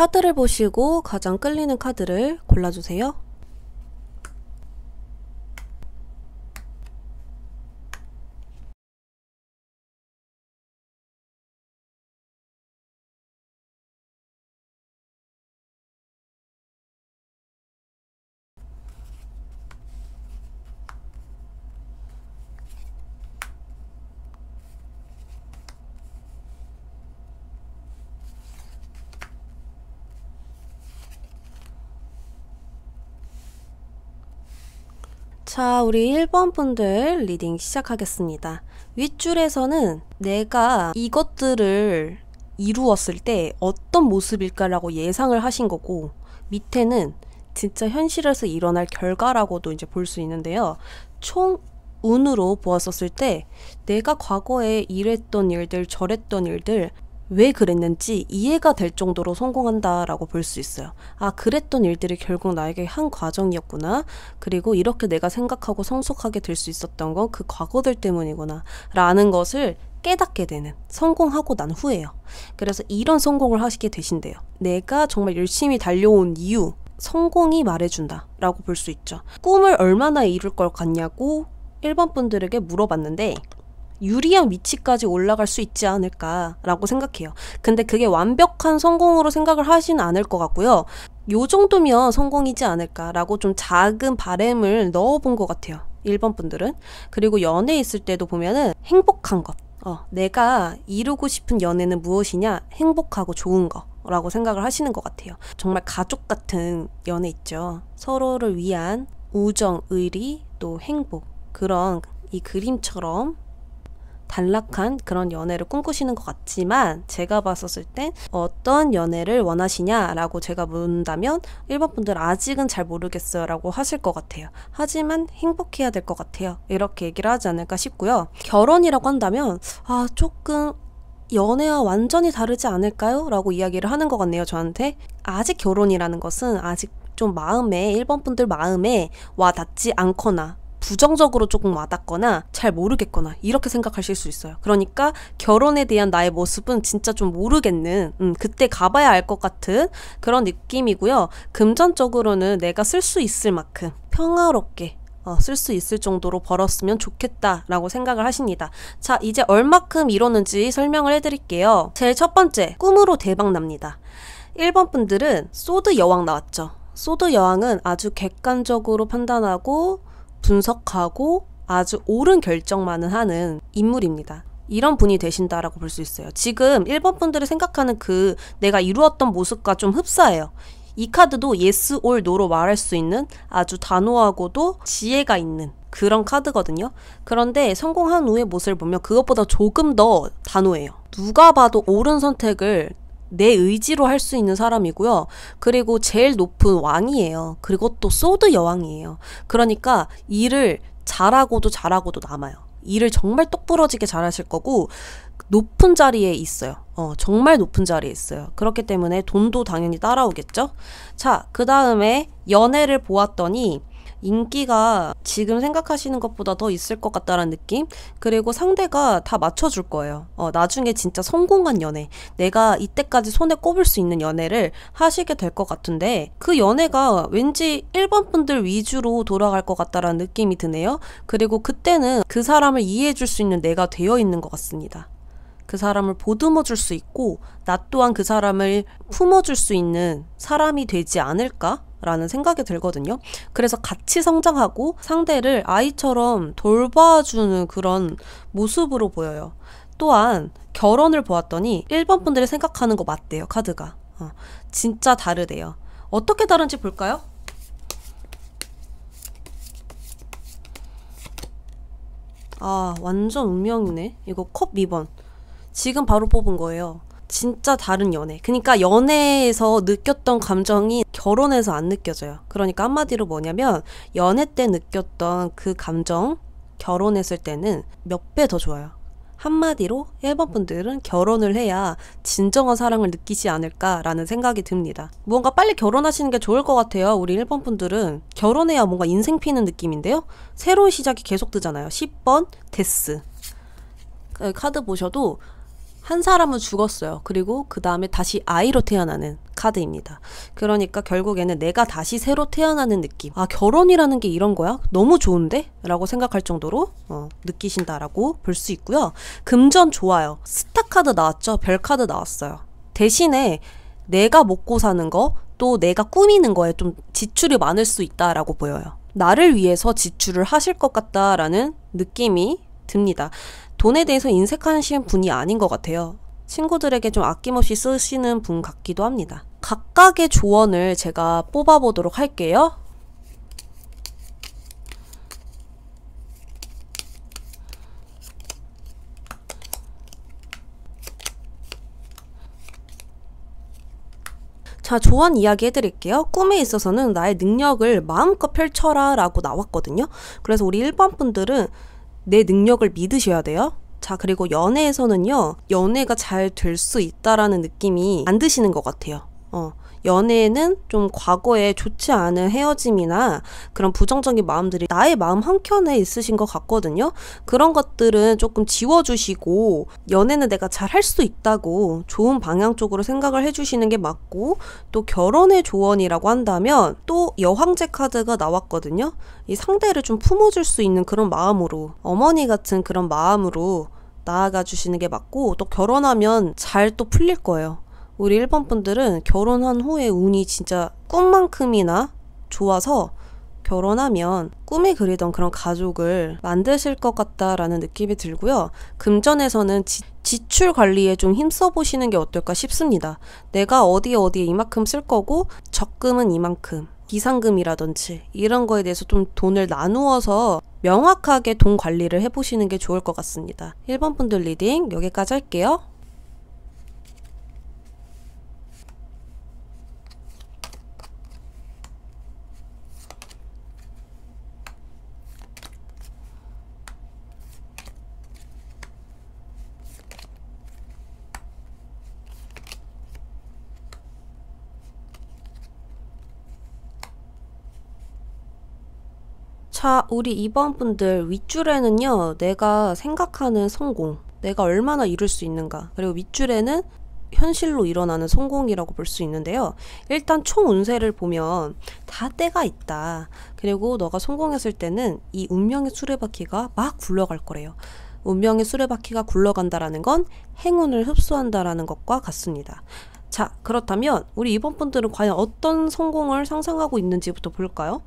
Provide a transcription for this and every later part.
카드를 보시고 가장 끌리는 카드를 골라주세요. 자, 우리 1번 분들 리딩 시작하겠습니다. 윗줄에서는 내가 이것들을 이루었을 때 어떤 모습일까라고 예상을 하신 거고, 밑에는 진짜 현실에서 일어날 결과라고도 이제 볼 수 있는데요. 총 운으로 보았었을 때 내가 과거에 이랬던 일들, 저랬던 일들, 왜 그랬는지 이해가 될 정도로 성공한다라고 볼 수 있어요. 아, 그랬던 일들이 결국 나에게 한 과정이었구나. 그리고 이렇게 내가 생각하고 성숙하게 될 수 있었던 건 그 과거들 때문이구나. 라는 것을 깨닫게 되는 성공하고 난 후에요. 그래서 이런 성공을 하시게 되신대요. 내가 정말 열심히 달려온 이유, 성공이 말해준다 라고 볼 수 있죠. 꿈을 얼마나 이룰 걸 같냐고 1번 분들에게 물어봤는데 유리한 위치까지 올라갈 수 있지 않을까라고 생각해요. 근데 그게 완벽한 성공으로 생각을 하진 않을 것 같고요. 요 정도면 성공이지 않을까라고 좀 작은 바램을 넣어본 것 같아요. 1번 분들은. 그리고 연애 있을 때도 보면은 행복한 것. 어, 내가 이루고 싶은 연애는 무엇이냐? 행복하고 좋은 거. 라고 생각을 하시는 것 같아요. 정말 가족 같은 연애 있죠. 서로를 위한 우정, 의리, 또 행복. 그런 이 그림처럼 단락한 그런 연애를 꿈꾸시는 것 같지만 제가 봤었을 땐 어떤 연애를 원하시냐라고 제가 묻는다면 1번 분들 아직은 잘 모르겠어요라고 하실 것 같아요. 하지만 행복해야 될 것 같아요. 이렇게 얘기를 하지 않을까 싶고요. 결혼이라고 한다면 아 조금 연애와 완전히 다르지 않을까요? 라고 이야기를 하는 것 같네요, 저한테. 아직 결혼이라는 것은 아직 좀 마음에, 1번 분들 마음에 와 닿지 않거나 부정적으로 조금 와닿거나 잘 모르겠거나 이렇게 생각하실 수 있어요. 그러니까 결혼에 대한 나의 모습은 진짜 좀 모르겠는, 음, 그때 가봐야 알 것 같은 그런 느낌이고요. 금전적으로는 내가 쓸 수 있을 만큼 평화롭게 어, 쓸 수 있을 정도로 벌었으면 좋겠다라고 생각을 하십니다. 자, 이제 얼마큼 이루는지 설명을 해드릴게요. 제일 첫 번째, 꿈으로 대박 납니다. 1번 분들은 소드 여왕 나왔죠. 소드 여왕은 아주 객관적으로 판단하고 분석하고 아주 옳은 결정만을 하는 인물입니다. 이런 분이 되신다라고 볼 수 있어요. 지금 1번 분들이 생각하는 그 내가 이루었던 모습과 좀 흡사해요. 이 카드도 예스 올노로 말할 수 있는 아주 단호하고도 지혜가 있는 그런 카드거든요. 그런데 성공한 후의 모습을 보면 그것보다 조금 더 단호해요. 누가 봐도 옳은 선택을 내 의지로 할 수 있는 사람이고요. 그리고 제일 높은 왕이에요. 그리고 또 소드 여왕이에요. 그러니까 일을 잘하고도 잘하고도 남아요. 일을 정말 똑부러지게 잘하실 거고 높은 자리에 있어요. 어, 정말 높은 자리에 있어요. 그렇기 때문에 돈도 당연히 따라오겠죠? 자, 그 다음에 연애를 보았더니 인기가 지금 생각하시는 것보다 더 있을 것 같다라는 느낌? 그리고 상대가 다 맞춰줄 거예요. 어, 나중에 진짜 성공한 연애, 내가 이때까지 손에 꼽을 수 있는 연애를 하시게 될 것 같은데 그 연애가 왠지 1번 분들 위주로 돌아갈 것 같다라는 느낌이 드네요. 그리고 그때는 그 사람을 이해해줄 수 있는 내가 되어 있는 것 같습니다. 그 사람을 보듬어 줄 수 있고 나 또한 그 사람을 품어 줄 수 있는 사람이 되지 않을까? 라는 생각이 들거든요. 그래서 같이 성장하고 상대를 아이처럼 돌봐주는 그런 모습으로 보여요. 또한 결혼을 보았더니 1번 분들이 생각하는 거 맞대요, 카드가. 어, 진짜 다르대요. 어떻게 다른지 볼까요? 아, 완전 운명이네. 이거 컵 2번. 지금 바로 뽑은 거예요. 진짜 다른 연애. 그러니까 연애에서 느꼈던 감정이 결혼에서 안 느껴져요. 그러니까 한마디로 뭐냐면 연애 때 느꼈던 그 감정 결혼했을 때는 몇 배 더 좋아요. 한마디로 일번 분들은 결혼을 해야 진정한 사랑을 느끼지 않을까라는 생각이 듭니다. 무언가 빨리 결혼하시는 게 좋을 것 같아요. 우리 일번 분들은 결혼해야 뭔가 인생 피는 느낌인데요. 새로운 시작이 계속 뜨잖아요. 10번 데스. 그 카드 보셔도 한 사람은 죽었어요. 그리고 그 다음에 다시 아이로 태어나는 카드입니다. 그러니까 결국에는 내가 다시 새로 태어나는 느낌. 아, 결혼이라는 게 이런 거야? 너무 좋은데? 라고 생각할 정도로 어, 느끼신다라고 볼 수 있고요. 금전 좋아요. 스타 카드 나왔죠? 별 카드 나왔어요. 대신에 내가 먹고 사는 거, 또 내가 꾸미는 거에 좀 지출이 많을 수 있다라고 보여요. 나를 위해서 지출을 하실 것 같다라는 느낌이 듭니다. 돈에 대해서 인색하시는 분이 아닌 것 같아요. 친구들에게 좀 아낌없이 쓰시는 분 같기도 합니다. 각각의 조언을 제가 뽑아보도록 할게요. 자, 조언 이야기 해드릴게요. 꿈에 있어서는 나의 능력을 마음껏 펼쳐라 라고 나왔거든요. 그래서 우리 일반 분들은 내 능력을 믿으셔야 돼요. 자, 그리고 연애에서는요, 연애가 잘 될 수 있다라는 느낌이 안 드시는 것 같아요. 어. 연애는좀 과거에 좋지 않은 헤어짐이나 그런 부정적인 마음들이 나의 마음 한켠에 있으신 것 같거든요. 그런 것들은 조금 지워주시고 연애는 내가 잘 할 수 있다고 좋은 방향 쪽으로 생각을 해주시는 게 맞고 또 결혼의 조언이라고 한다면 또 여황제 카드가 나왔거든요. 이 상대를 좀 품어줄 수 있는 그런 마음으로 어머니 같은 그런 마음으로 나아가 주시는 게 맞고 또 결혼하면 잘 또 풀릴 거예요. 우리 일본 분들은 결혼한 후에 운이 진짜 꿈만큼이나 좋아서 결혼하면 꿈에 그리던 그런 가족을 만드실 것 같다라는 느낌이 들고요. 금전에서는 지, 출 관리에 좀 힘써 보시는 게 어떨까 싶습니다. 내가 어디 어디에 이만큼 쓸 거고 적금은 이만큼 비상금이라든지 이런 거에 대해서 좀 돈을 나누어서 명확하게 돈 관리를 해보시는 게 좋을 것 같습니다. 1번 분들 리딩 여기까지 할게요. 자, 우리 이번 분들 윗줄에는요, 내가 생각하는 성공, 내가 얼마나 이룰 수 있는가, 그리고 윗줄에는 현실로 일어나는 성공이라고 볼 수 있는데요. 일단 총 운세를 보면 다 때가 있다. 그리고 너가 성공했을 때는 이 운명의 수레바퀴가 막 굴러갈 거래요. 운명의 수레바퀴가 굴러간다라는 건 행운을 흡수한다라는 것과 같습니다. 자, 그렇다면 우리 이번 분들은 과연 어떤 성공을 상상하고 있는지부터 볼까요?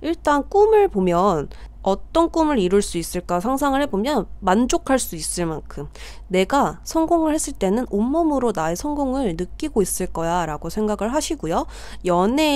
일단 꿈을 보면 어떤 꿈을 이룰 수 있을까 상상을 해보면 만족할 수 있을 만큼 내가 성공을 했을 때는 온몸으로 나의 성공을 느끼고 있을 거야 라고 생각을 하시고요.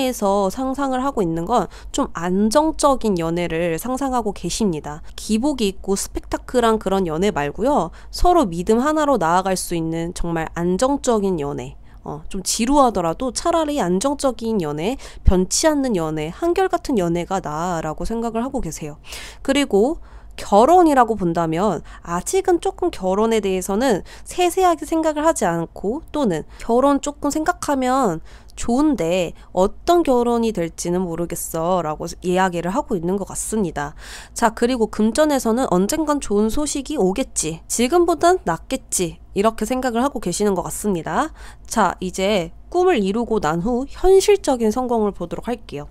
연애에서 상상을 하고 있는 건 좀 안정적인 연애를 상상하고 계십니다. 기복이 있고 스펙타클한 그런 연애 말고요. 서로 믿음 하나로 나아갈 수 있는 정말 안정적인 연애. 어, 좀 지루하더라도 차라리 안정적인 연애, 변치 않는 연애, 한결같은 연애가 나라고 생각을 하고 계세요. 그리고 결혼이라고 본다면 아직은 조금 결혼에 대해서는 세세하게 생각을 하지 않고 또는 결혼 조금 생각하면 좋은데 어떤 결혼이 될지는 모르겠어 라고 이야기를 하고 있는 것 같습니다. 자, 그리고 금전에서는 언젠간 좋은 소식이 오겠지. 지금보단 낫겠지. 이렇게 생각을 하고 계시는 것 같습니다. 자, 이제 꿈을 이루고 난 후 현실적인 성공을 보도록 할게요.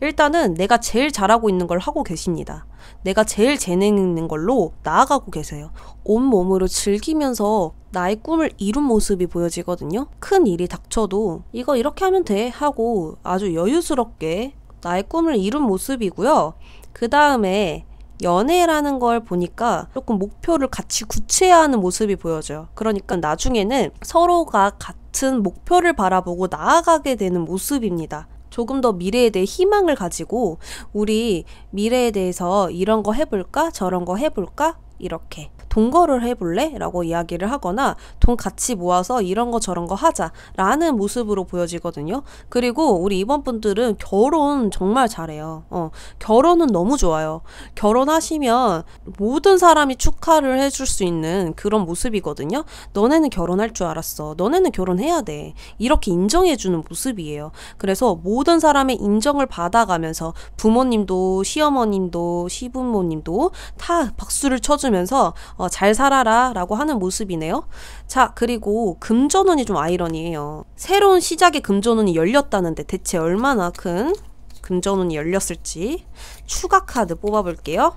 일단은 내가 제일 잘하고 있는 걸 하고 계십니다. 내가 제일 재능 있는 걸로 나아가고 계세요. 온몸으로 즐기면서 나의 꿈을 이룬 모습이 보여지거든요. 큰 일이 닥쳐도 이거 이렇게 하면 돼 하고 아주 여유스럽게 나의 꿈을 이룬 모습이고요. 그 다음에 연애라는 걸 보니까 조금 목표를 같이 구체화하는 모습이 보여져요. 그러니까 나중에는 서로가 같이 같은 목표를 바라보고 나아가게 되는 모습입니다. 조금 더 미래에 대해 희망을 가지고 우리 미래에 대해서 이런 거 해볼까? 저런 거 해볼까? 이렇게 동거를 해볼래? 라고 이야기를 하거나 돈 같이 모아서 이런 거 저런 거 하자 라는 모습으로 보여지거든요. 그리고 우리 이번 분들은 결혼 정말 잘해요. 어, 결혼은 너무 좋아요. 결혼하시면 모든 사람이 축하를 해줄 수 있는 그런 모습이거든요. 너네는 결혼할 줄 알았어. 너네는 결혼해야 돼. 이렇게 인정해주는 모습이에요. 그래서 모든 사람의 인정을 받아가면서 부모님도 시어머님도 시부모님도 다 박수를 쳐주면서 어, 잘 살아라 라고 하는 모습이네요. 자, 그리고 금전운이 좀 아이러니해요. 새로운 시작의 금전운이 열렸다는데 대체 얼마나 큰 금전운이 열렸을지 추가 카드 뽑아볼게요.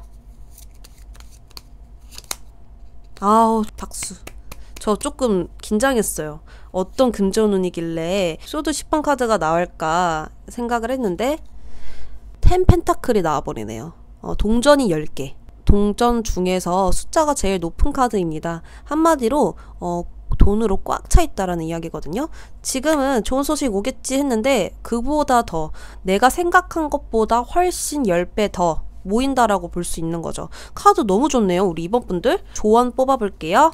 아우, 박수. 저 조금 긴장했어요. 어떤 금전운이길래 소드 10번 카드가 나올까 생각을 했는데 10 펜타클이 나와버리네요. 어, 동전이 10개. 동전 중에서 숫자가 제일 높은 카드입니다. 한마디로 어, 돈으로 꽉 차 있다라는 이야기거든요. 지금은 좋은 소식 오겠지 했는데 그보다 더 내가 생각한 것보다 훨씬 10배 더 모인다라고 볼 수 있는 거죠. 카드 너무 좋네요. 우리 이번 분들 조언 뽑아볼게요.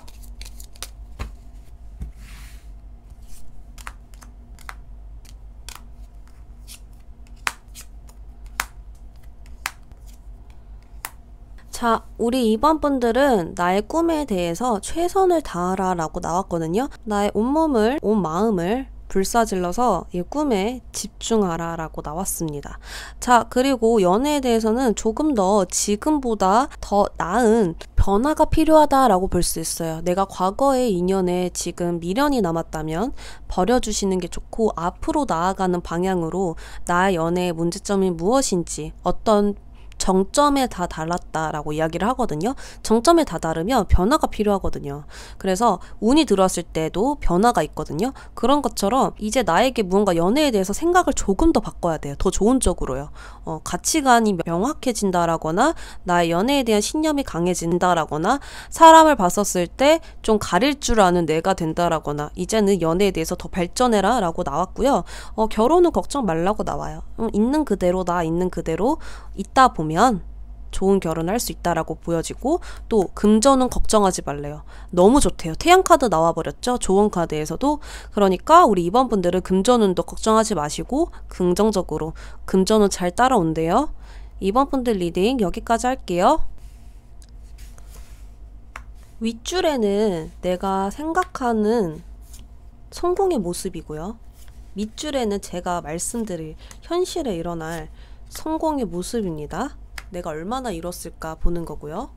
자, 우리 2번 분들은 나의 꿈에 대해서 최선을 다하라 라고 나왔거든요. 나의 온몸을, 온 마음을 불사질러서 이 꿈에 집중하라 라고 나왔습니다. 자, 그리고 연애에 대해서는 조금 더 지금보다 더 나은 변화가 필요하다라고 볼 수 있어요. 내가 과거의 인연에 지금 미련이 남았다면 버려주시는 게 좋고 앞으로 나아가는 방향으로 나의 연애의 문제점이 무엇인지 어떤 정점에 다 달랐다라고 이야기를 하거든요. 정점에 다 다르면 변화가 필요하거든요. 그래서 운이 들어왔을 때도 변화가 있거든요. 그런 것처럼 이제 나에게 무언가 연애에 대해서 생각을 조금 더 바꿔야 돼요. 더 좋은 쪽으로요. 어, 가치관이 명확해진다라거나 나의 연애에 대한 신념이 강해진다라거나 사람을 봤었을 때 좀 가릴 줄 아는 내가 된다라거나 이제는 연애에 대해서 더 발전해라 라고 나왔고요. 어, 결혼은 걱정 말라고 나와요. 음, 있는 그대로 나 있는 그대로 있다 보면 보면 좋은 결혼할 수 있다라고 보여지고 또 금전은 걱정하지 말래요. 너무 좋대요. 태양 카드 나와 버렸죠. 좋은 카드에서도 그러니까 우리 이번 분들은 금전운도 걱정하지 마시고 긍정적으로 금전은잘 따라온대요. 이번 분들 리딩 여기까지 할게요. 윗줄에는 내가 생각하는 성공의 모습이고요. 밑줄에는 제가 말씀드릴 현실에 일어날 성공의 모습입니다. 내가 얼마나 잃었을까 보는 거고요.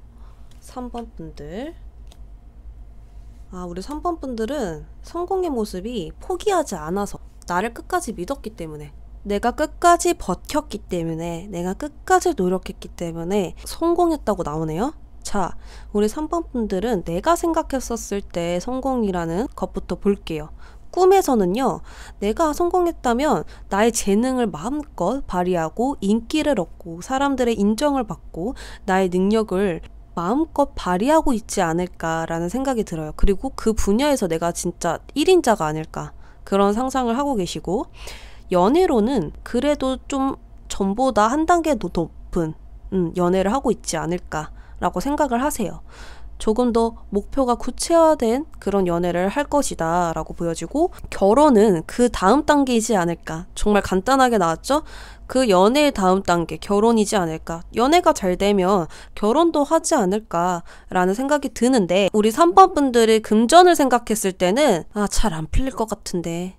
3번 분들 아 우리 3번 분들은 성공의 모습이 포기하지 않아서 나를 끝까지 믿었기 때문에 내가 끝까지 버텼기 때문에 내가 끝까지 노력했기 때문에 성공했다고 나오네요. 자, 우리 3번 분들은 내가 생각했었을 때 성공이라는 것부터 볼게요. 꿈에서는요, 내가 성공했다면 나의 재능을 마음껏 발휘하고 인기를 얻고 사람들의 인정을 받고 나의 능력을 마음껏 발휘하고 있지 않을까라는 생각이 들어요. 그리고 그 분야에서 내가 진짜 1인자가 아닐까. 그런 상상을 하고 계시고, 연애로는 그래도 좀 전보다 한 단계 더 높은 음, 연애를 하고 있지 않을까라고 생각을 하세요. 조금 더 목표가 구체화된 그런 연애를 할 것이다 라고 보여지고 결혼은 그 다음 단계이지 않을까 정말 간단하게 나왔죠? 그 연애의 다음 단계 결혼이지 않을까 연애가 잘 되면 결혼도 하지 않을까라는 생각이 드는데 우리 3번 분들이 금전을 생각했을 때는 아 잘 안 풀릴 것 같은데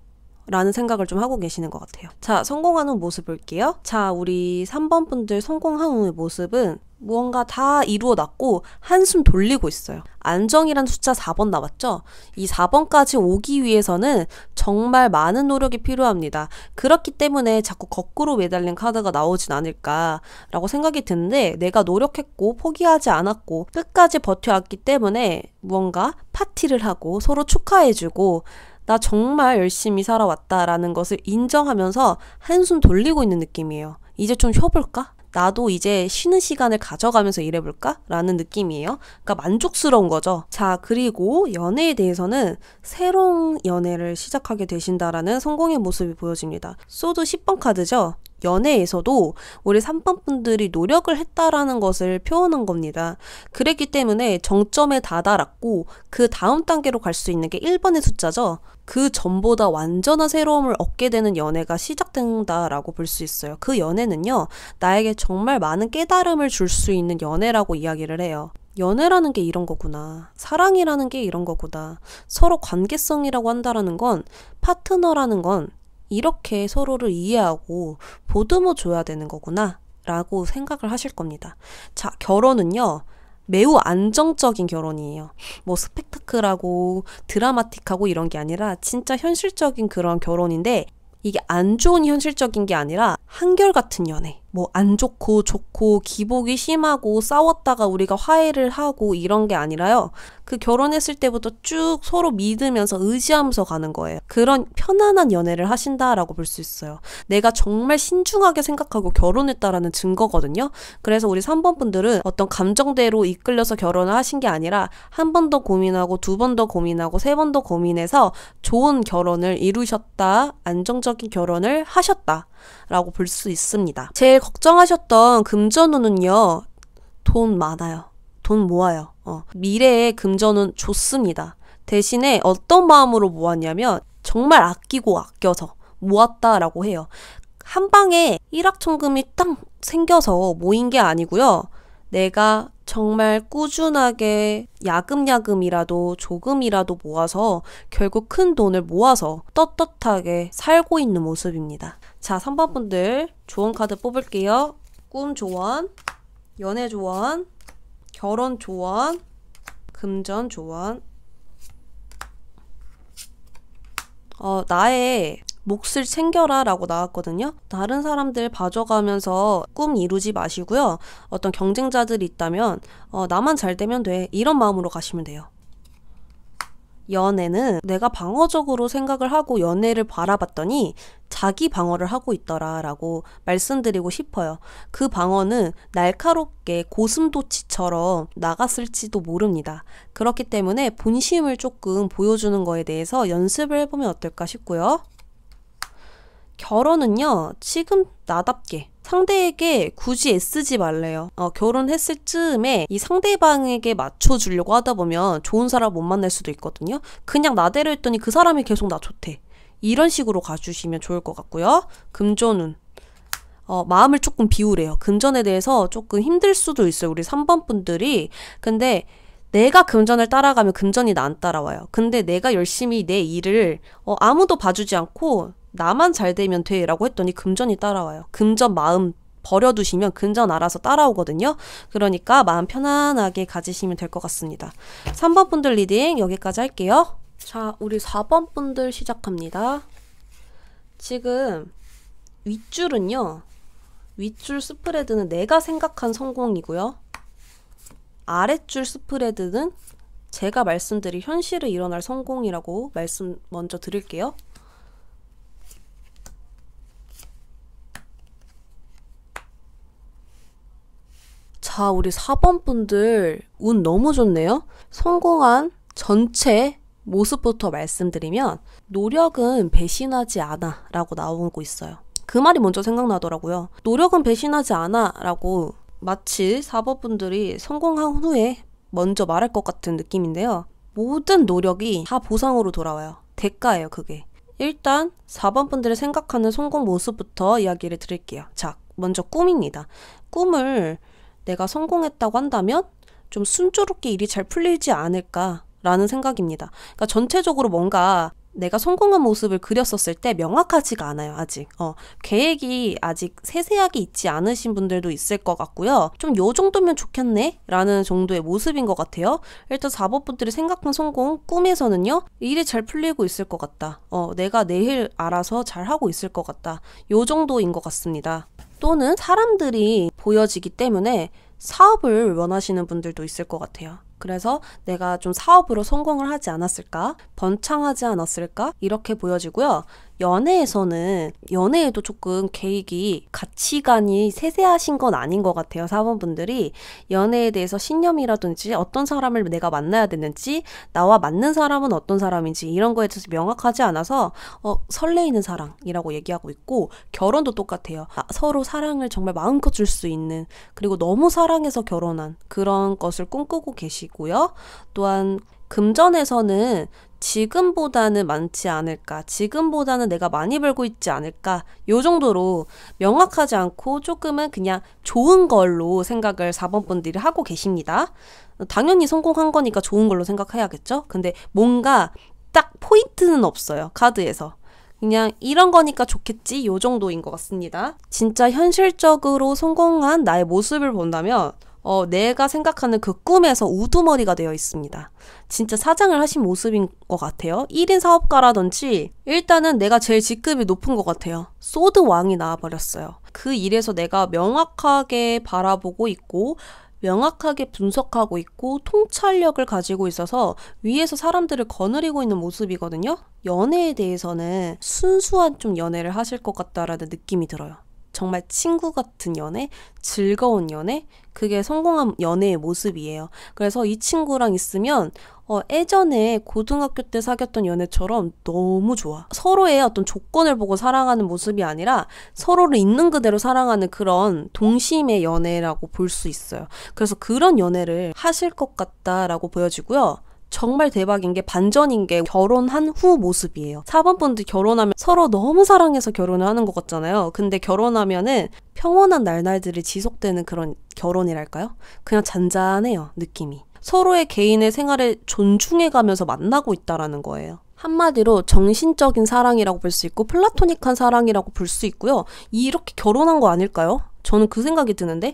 라는 생각을 좀 하고 계시는 것 같아요. 자, 성공하는 모습 볼게요. 자, 우리 3번 분들 성공한 후의 모습은 무언가 다 이루어놨고 한숨 돌리고 있어요. 안정이란 숫자 4번 나왔죠? 이 4번까지 오기 위해서는 정말 많은 노력이 필요합니다. 그렇기 때문에 자꾸 거꾸로 매달린 카드가 나오진 않을까라고 생각이 드는데 내가 노력했고 포기하지 않았고 끝까지 버텨왔기 때문에 무언가 파티를 하고 서로 축하해주고 나 정말 열심히 살아왔다라는 것을 인정하면서 한숨 돌리고 있는 느낌이에요. 이제 좀 쉬어볼까? 나도 이제 쉬는 시간을 가져가면서 일해볼까? 라는 느낌이에요. 그러니까 만족스러운 거죠. 자, 그리고 연애에 대해서는 새로운 연애를 시작하게 되신다라는 성공의 모습이 보여집니다. 소드 10번 카드죠? 연애에서도 우리 3번 분들이 노력을 했다라는 것을 표현한 겁니다. 그랬기 때문에 정점에 다다랐고 그 다음 단계로 갈 수 있는 게 1번의 숫자죠. 그 전보다 완전한 새로움을 얻게 되는 연애가 시작된다라고 볼 수 있어요. 그 연애는요, 나에게 정말 많은 깨달음을 줄 수 있는 연애라고 이야기를 해요. 연애라는 게 이런 거구나. 사랑이라는 게 이런 거구나. 서로 관계성이라고 한다라는 건 파트너라는 건 이렇게 서로를 이해하고 보듬어 줘야 되는 거구나. 라고 생각을 하실 겁니다. 자, 결혼은요, 매우 안정적인 결혼이에요. 뭐 스펙타클하고 드라마틱하고 이런 게 아니라 진짜 현실적인 그런 결혼인데 이게 안 좋은 현실적인 게 아니라 한결같은 연애. 뭐 안 좋고 좋고 기복이 심하고 싸웠다가 우리가 화해를 하고 이런 게 아니라요. 그 결혼했을 때부터 쭉 서로 믿으면서 의지하면서 가는 거예요. 그런 편안한 연애를 하신다라고 볼 수 있어요. 내가 정말 신중하게 생각하고 결혼했다라는 증거거든요. 그래서 우리 3번 분들은 어떤 감정대로 이끌려서 결혼을 하신 게 아니라 한 번 더 고민하고 두 번 더 고민하고 세 번 더 고민해서 좋은 결혼을 이루셨다, 안정적인 결혼을 하셨다. 라고 볼 수 있습니다. 제일 걱정하셨던 금전운은요, 돈 많아요. 돈 모아요. 어, 미래의 금전은 좋습니다. 대신에 어떤 마음으로 모았냐면 정말 아끼고 아껴서 모았다라고 해요. 한 방에 일확천금이 딱 생겨서 모인 게 아니고요. 내가 정말 꾸준하게 야금야금이라도 조금이라도 모아서 결국 큰 돈을 모아서 떳떳하게 살고 있는 모습입니다. 자, 3번 분들 조언 카드 뽑을게요. 꿈 조언, 연애 조언, 결혼 조언, 금전 조언, 어, 나의 몫을 챙겨라 라고 나왔거든요. 다른 사람들 봐줘가면서 꿈 이루지 마시고요. 어떤 경쟁자들이 있다면, 어, 나만 잘 되면 돼. 이런 마음으로 가시면 돼요. 연애는 내가 방어적으로 생각을 하고 연애를 바라봤더니 자기 방어를 하고 있더라라고 말씀드리고 싶어요. 그 방어는 날카롭게 고슴도치처럼 나갔을지도 모릅니다. 그렇기 때문에 본심을 조금 보여주는 거에 대해서 연습을 해보면 어떨까 싶고요. 결혼은요, 지금 나답게 상대에게 굳이 애쓰지 말래요. 어, 결혼했을 쯤에 이 상대방에게 맞춰주려고 하다 보면 좋은 사람 못 만날 수도 있거든요. 그냥 나대로 했더니 그 사람이 계속 나 좋대. 이런 식으로 가주시면 좋을 것 같고요. 금전운. 어, 마음을 조금 비우래요. 금전에 대해서 조금 힘들 수도 있어요. 우리 3번 분들이. 근데 내가 금전을 따라가면 금전이 나 안 따라와요. 근데 내가 열심히 내 일을 어, 아무도 봐주지 않고 나만 잘 되면 돼 라고 했더니 금전이 따라와요. 금전 마음 버려두시면 금전 알아서 따라오거든요. 그러니까 마음 편안하게 가지시면 될 것 같습니다. 3번 분들 리딩 여기까지 할게요. 자, 우리 4번 분들 시작합니다. 지금 윗줄은요. 윗줄 스프레드는 내가 생각한 성공이고요. 아랫줄 스프레드는 제가 말씀드린 현실에 일어날 성공이라고 말씀 먼저 드릴게요. 자, 우리 4번 분들 운 너무 좋네요. 성공한 전체 모습부터 말씀드리면 노력은 배신하지 않아 라고 나오고 있어요. 그 말이 먼저 생각나더라고요. 노력은 배신하지 않아 라고 마치 4번 분들이 성공한 후에 먼저 말할 것 같은 느낌인데요. 모든 노력이 다 보상으로 돌아와요. 대가예요, 그게. 일단 4번 분들이 생각하는 성공 모습부터 이야기를 드릴게요. 자, 먼저 꿈입니다. 꿈을 내가 성공했다고 한다면 좀 순조롭게 일이 잘 풀리지 않을까라는 생각입니다. 그러니까 전체적으로 뭔가 내가 성공한 모습을 그렸었을 때 명확하지가 않아요, 아직. 어, 계획이 아직 세세하게 있지 않으신 분들도 있을 것 같고요. 좀 요 정도면 좋겠네? 라는 정도의 모습인 것 같아요. 일단 4번분들이 생각한 성공, 꿈에서는요, 일이 잘 풀리고 있을 것 같다. 어, 내가 내일 알아서 잘 하고 있을 것 같다. 요 정도인 것 같습니다. 또는 사람들이 보여지기 때문에 사업을 원하시는 분들도 있을 것 같아요. 그래서 내가 좀 사업으로 성공을 하지 않았을까? 번창하지 않았을까? 이렇게 보여지고요. 연애에서는 연애에도 조금 계획이 가치관이 세세하신 건 아닌 것 같아요. 사원분들이 연애에 대해서 신념이라든지 어떤 사람을 내가 만나야 되는지 나와 맞는 사람은 어떤 사람인지 이런 거에 대해서 명확하지 않아서 어, 설레이는 사랑이라고 얘기하고 있고 결혼도 똑같아요. 아, 서로 사랑을 정말 마음껏 줄 수 있는 그리고 너무 사랑해서 결혼한 그런 것을 꿈꾸고 계시고요. 또한 금전에서는 지금보다는 많지 않을까, 지금보다는 내가 많이 벌고 있지 않을까, 요 정도로 명확하지 않고 조금은 그냥 좋은 걸로 생각을 4번 분들이 하고 계십니다. 당연히 성공한 거니까 좋은 걸로 생각해야겠죠? 근데 뭔가 딱 포인트는 없어요, 카드에서. 그냥 이런 거니까 좋겠지 요 정도인 것 같습니다. 진짜 현실적으로 성공한 나의 모습을 본다면 어, 내가 생각하는 그 꿈에서 우두머리가 되어 있습니다. 진짜 사장을 하신 모습인 것 같아요. 1인 사업가라든지 일단은 내가 제일 직급이 높은 것 같아요. 소드 왕이 나와버렸어요. 그 일에서 내가 명확하게 바라보고 있고 명확하게 분석하고 있고 통찰력을 가지고 있어서 위에서 사람들을 거느리고 있는 모습이거든요. 연애에 대해서는 순수한 좀 연애를 하실 것 같다라는 느낌이 들어요. 정말 친구 같은 연애, 즐거운 연애, 그게 성공한 연애의 모습이에요. 그래서 이 친구랑 있으면 어, 예전에 고등학교 때 사귀었던 연애처럼 너무 좋아. 서로의 어떤 조건을 보고 사랑하는 모습이 아니라 서로를 있는 그대로 사랑하는 그런 동심의 연애라고 볼 수 있어요. 그래서 그런 연애를 하실 것 같다라고 보여지고요. 정말 대박인 게 반전인 게 결혼한 후 모습이에요. 4번 분들 결혼하면 서로 너무 사랑해서 결혼을 하는 것 같잖아요. 근데 결혼하면은 평온한 날날들이 지속되는 그런 결혼이랄까요? 그냥 잔잔해요, 느낌이. 서로의 개인의 생활을 존중해가면서 만나고 있다라는 거예요. 한마디로 정신적인 사랑이라고 볼 수 있고 플라토닉한 사랑이라고 볼 수 있고요. 이렇게 결혼한 거 아닐까요? 저는 그 생각이 드는데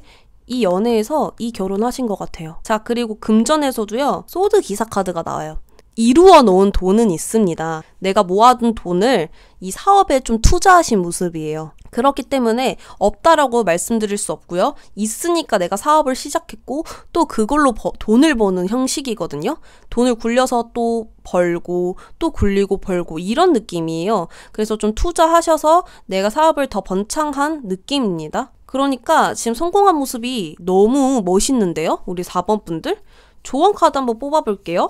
이 연애에서 이 결혼하신 것 같아요. 자, 그리고 금전에서도요, 소드 기사 카드가 나와요. 이루어 놓은 돈은 있습니다. 내가 모아둔 돈을 이 사업에 좀 투자하신 모습이에요. 그렇기 때문에 없다라고 말씀드릴 수 없고요. 있으니까 내가 사업을 시작했고 또 그걸로 버, 돈을 버는 형식이거든요. 돈을 굴려서 또 벌고 또 굴리고 벌고 이런 느낌이에요. 그래서 좀 투자하셔서 내가 사업을 더 번창한 느낌입니다. 그러니까 지금 성공한 모습이 너무 멋있는데요? 우리 4번 분들? 조언 카드 한번 뽑아볼게요.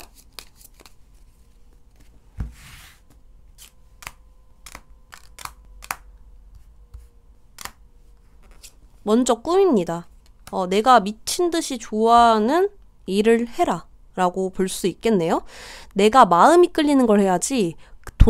먼저 꿈입니다. 어, 내가 미친 듯이 좋아하는 일을 해라. 라고 볼 수 있겠네요. 내가 마음이 끌리는 걸 해야지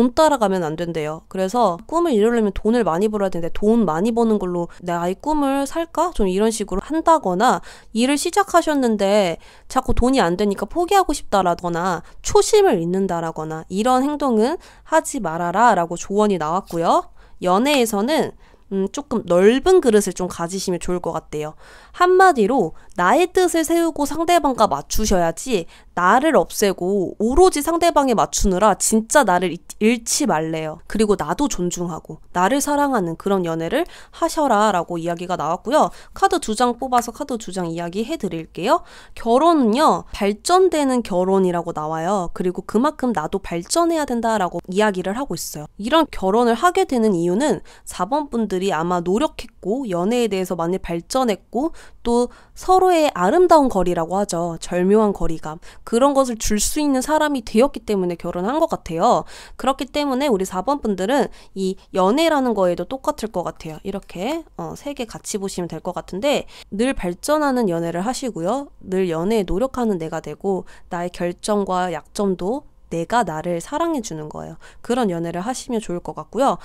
돈 따라가면 안 된대요. 그래서 꿈을 이루려면 돈을 많이 벌어야 되는데 돈 많이 버는 걸로 내 아이 꿈을 살까? 좀 이런 식으로 한다거나 일을 시작하셨는데 자꾸 돈이 안 되니까 포기하고 싶다라거나 초심을 잃는다라거나 이런 행동은 하지 말아라 라고 조언이 나왔고요. 연애에서는 음, 조금 넓은 그릇을 좀 가지시면 좋을 것 같대요. 한마디로 나의 뜻을 세우고 상대방과 맞추셔야지 나를 없애고 오로지 상대방에 맞추느라 진짜 나를 잃지 말래요. 그리고 나도 존중하고 나를 사랑하는 그런 연애를 하셔라 라고 이야기가 나왔고요. 카드 두 장 뽑아서 카드 두 장 이야기 해드릴게요. 결혼은요, 발전되는 결혼이라고 나와요. 그리고 그만큼 나도 발전해야 된다라고 이야기를 하고 있어요. 이런 결혼을 하게 되는 이유는 4번 분들이 아마 노력했고 연애에 대해서 많이 발전했고 또 서로 서로의 아름다운 거리라고 하죠. 절묘한 거리감. 그런 것을 줄 수 있는 사람이 되었기 때문에 결혼한 것 같아요. 그렇기 때문에 우리 4번 분들은 이 연애라는 거에도 똑같을 것 같아요. 이렇게 어, 세개 같이 보시면 될 것 같은데 늘 발전하는 연애를 하시고요. 늘 연애에 노력하는 내가 되고 나의 결정과 약점도 내가 나를 사랑해주는 거예요. 그런 연애를 하시면 좋을 것 같고요.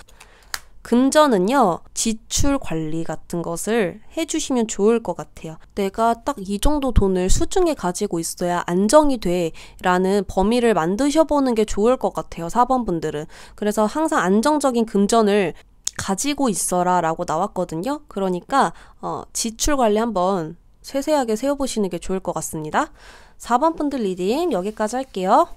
금전은요 지출 관리 같은 것을 해주시면 좋을 것 같아요. 내가 딱 이 정도 돈을 수중에 가지고 있어야 안정이 돼. 라는 범위를 만드셔보는 게 좋을 것 같아요. 4번 분들은. 그래서 항상 안정적인 금전을 가지고 있어라 라고 나왔거든요. 그러니까, 어, 지출 관리 한번 세세하게 세워보시는게 좋을 것 같습니다. 4번 분들 리딩 여기까지 할게요.